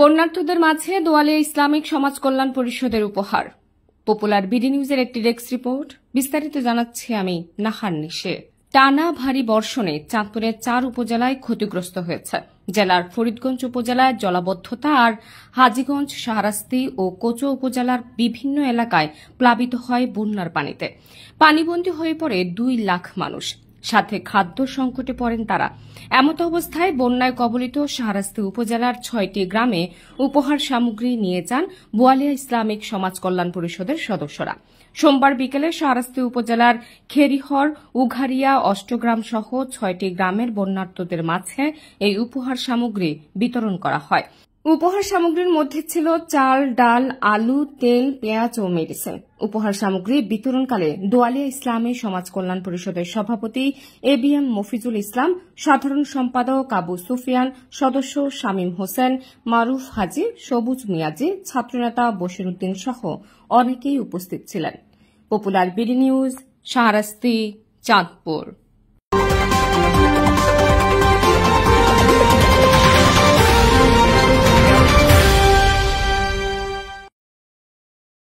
বন্যার্থদের মাঝে দোয়ালিয়া ইসলামিক সমাজ কল্যাণ পরিষদের উপহার পপুলার বিডি নিউজের একটি ডেস্ক রিপোর্ট বিস্তারিত জানাচ্ছি আমি নাহার নিশে টানা ভারী বর্ষণে চাঁদপুরের চার উপজেলায় ক্ষতিগ্রস্ত হয়েছে জেলার ফরিদগঞ্জ উপজেলায় জলাবদ্ধতা আর হাজীগঞ্জ শাহরাস্তি ও কোচো উপজেলার বিভিন্ন এলাকায় প্লাবিত হয় বন্যার পানিতে পানিবন্দী হয়ে পড়ে দুই লাখ মানুষ সাথে খাদ্য সংকটে পড়েন তারা এমত অবস্থায় বন্যায় কবলিত শাহরাস্তি উপজেলার ছয়টি গ্রামে উপহার সামগ্রী নিয়ে যান বোয়ালিয়া ইসলামিক সমাজ কল্যাণ পরিষদের সদস্যরা সোমবার বিকেলে শাহরাস্তি উপজেলার খেরিহর উঘারিয়া অষ্টগ্রাম সহ ছয়টি গ্রামের বন্যার্তদের মাঝে এই উপহার সামগ্রী বিতরণ করা হয় উপহার সামগ্রীর মধ্যে ছিল চাল ডাল আলু তেল পেঁয়াজ ও মেডিসিন উপহার সামগ্রী বিতরণকালে দোয়ালিয়া ইসলামী সমাজ কল্যাণ পরিষদের সভাপতি A B M Mofizul Islam সাধারণ সম্পাদক আবু সুফিয়ান সদস্য শামীম হোসেন মারুফ হাজি সবুজ মিয়াজি ছাত্রনেতা উদ্দিন সহ অনেকেই উপস্থিত ছিলেন পপুলার বিডি নিউজ চাঁদপুর